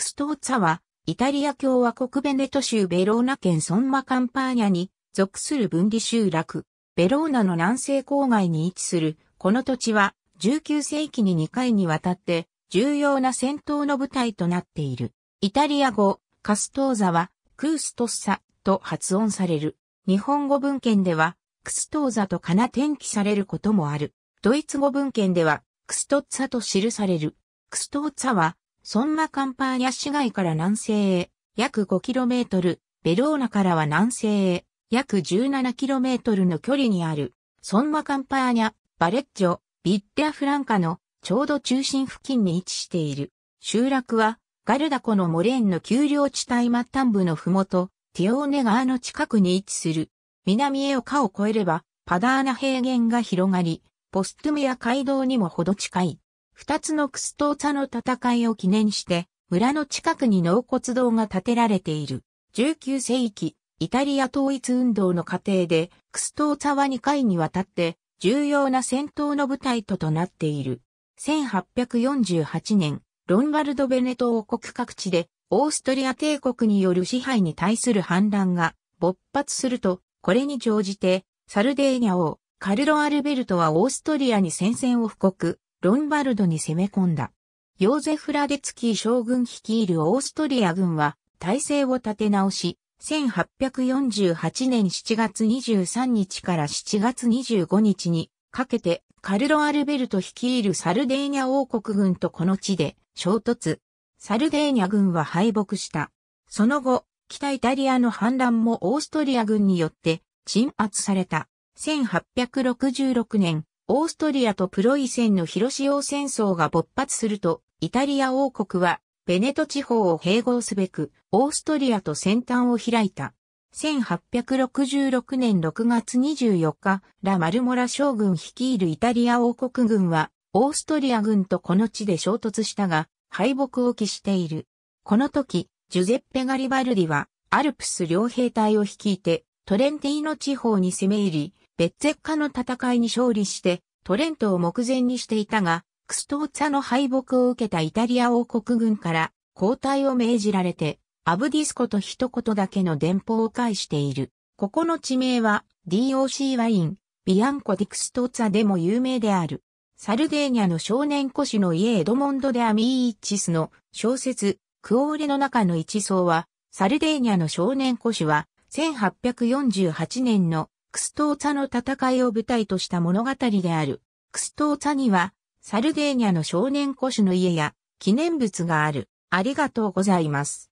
クストーツァは、イタリア共和国ベネト州ベローナ県ソンマカンパーニャに属する分離集落、ベローナの南西郊外に位置する、この土地は、19世紀に2回にわたって、重要な戦闘の舞台となっている。イタリア語、カストーザは、クーストッサと発音される。日本語文献では、クストーザとかな転記されることもある。ドイツ語文献では、クストッツァと記される。クストーツァは、ソンマカンパーニャ市街から南西へ約 5km、ベローナからは南西へ約 17km の距離にある、ソンマカンパーニャ、バレッジョ、ビッテアフランカのちょうど中心付近に位置している。集落は、ガルダコのモレーンの丘陵地帯末端部のふもと、ティオーネ川の近くに位置する。南へ丘を越えれば、パダーナ平原が広がり、ポストゥや街道にもほど近い。二つのクストーツァの戦いを記念して、村の近くに納骨堂が建てられている。19世紀、イタリア統一運動の過程で、クストーツァは2回にわたって、重要な戦闘の舞台ととなっている。1848年、ロンバルド・ベネト王国各地で、オーストリア帝国による支配に対する反乱が勃発すると、これに乗じて、サルデーニャ王、カルロ・アルベルトはオーストリアに戦線を布告、ロンバルドに攻め込んだ。ヨーゼフ・ラデツキー将軍率いるオーストリア軍は体制を立て直し、1848年7月23日から7月25日にかけてカルロ・アルベルト率いるサルデーニャ王国軍とこの地で衝突。サルデーニャ軍は敗北した。その後、北イタリアの反乱もオーストリア軍によって鎮圧された。1866年、オーストリアとプロイセンの広潮戦争が勃発すると、イタリア王国は、ベネト地方を併合すべく、オーストリアと戦端を開いた。1866年6月24日、ラ・マルモラ将軍率いるイタリア王国軍は、オーストリア軍とこの地で衝突したが、敗北を期している。この時、ジュゼッペ・ガリバルディは、アルプス両兵隊を率いて、トレンティーノ地方に攻め入り、ベッツェッカの戦いに勝利して、トレントを目前にしていたが、クストーツァの敗北を受けたイタリア王国軍から交代を命じられて、アブディスコと一言だけの電報を返している。ここの地名は DOC ワイン、ビアンコ・ディクストーツァでも有名である。サルデーニャの少年古紙の家エドモンド・デ・アミー・イッチスの小説、クオーレの中の一層は、サルデーニャの少年古紙は、1848年のクストーツァの戦いを舞台とした物語である。クストーツァには、サルデーニャの少年古種の家や記念物がある。ありがとうございます。